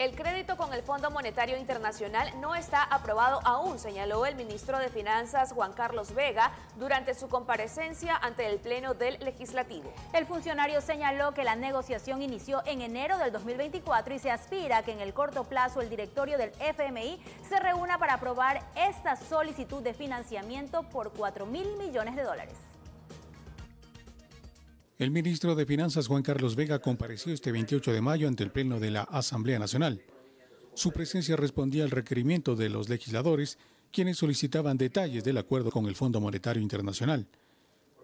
El crédito con el Fondo Monetario Internacional no está aprobado aún, señaló el ministro de Finanzas Juan Carlos Vega durante su comparecencia ante el Pleno del Legislativo. El funcionario señaló que la negociación inició en enero del 2024 y se aspira a que en el corto plazo el directorio del FMI se reúna para aprobar esta solicitud de financiamiento por 4 mil millones de dólares. El ministro de Finanzas Juan Carlos Vega compareció este 28 de mayo ante el Pleno de la Asamblea Nacional. Su presencia respondía al requerimiento de los legisladores, quienes solicitaban detalles del acuerdo con el Fondo Monetario Internacional.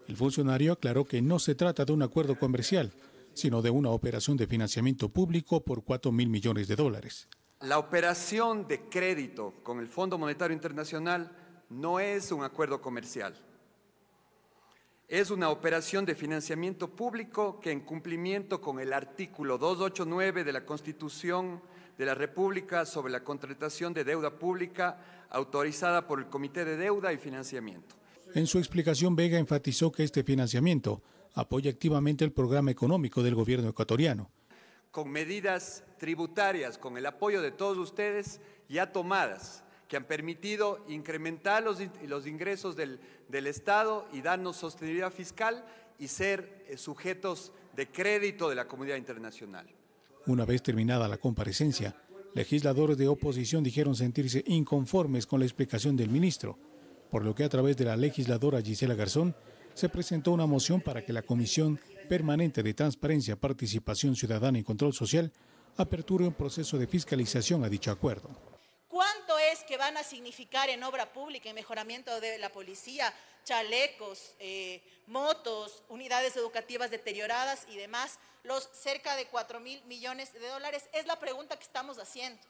El funcionario aclaró que no se trata de un acuerdo comercial, sino de una operación de financiamiento público por 4 mil millones de dólares. La operación de crédito con el Fondo Monetario Internacional no es un acuerdo comercial es una operación de financiamiento público que en cumplimiento con el artículo 289 de la Constitución de la República sobre la contratación de deuda pública autorizada por el Comité de Deuda y Financiamiento. En su explicación, Vega enfatizó que este financiamiento apoya activamente el programa económico del gobierno ecuatoriano. Con medidas tributarias, con el apoyo de todos ustedes ya tomadas, que han permitido incrementar los, ingresos del, del, Estado y darnos sostenibilidad fiscal y ser eh, sujetos de crédito de la comunidad internacional. Una vez terminada la comparecencia, legisladores de oposición dijeron sentirse inconformes con la explicación del ministro, por lo que a través de la legisladora Gisela Garzón se presentó una moción para que la Comisión Permanente de Transparencia, Participación Ciudadana y Control Social aperture un proceso de fiscalización a dicho acuerdo que van a significar en obra pública en mejoramiento de la policía, chalecos, eh, motos, unidades educativas deterioradas y demás, los cerca de 4 mil millones de dólares? Es la pregunta que estamos haciendo.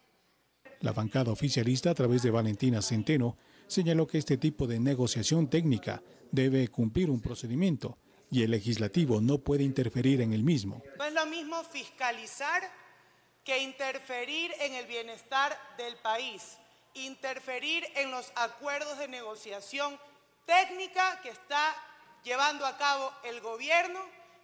La bancada oficialista, a través de Valentina Centeno, señaló que este tipo de negociación técnica debe cumplir un procedimiento y el legislativo no puede interferir en el mismo. No es lo mismo fiscalizar que interferir en el bienestar del país interferir en los acuerdos de negociación técnica que está llevando a cabo el gobierno,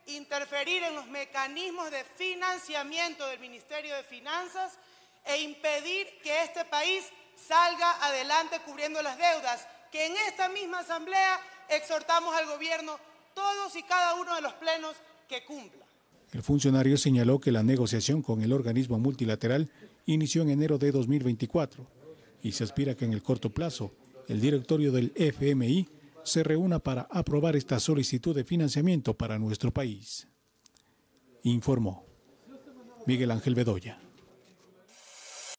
interferir en los mecanismos de financiamiento del Ministerio de Finanzas e impedir que este país salga adelante cubriendo las deudas, que en esta misma asamblea exhortamos al gobierno todos y cada uno de los plenos que cumpla. El funcionario señaló que la negociación con el organismo multilateral inició en enero de 2024 y se aspira que en el corto plazo el directorio del FMI se reúna para aprobar esta solicitud de financiamiento para nuestro país. Informó Miguel Ángel Bedoya.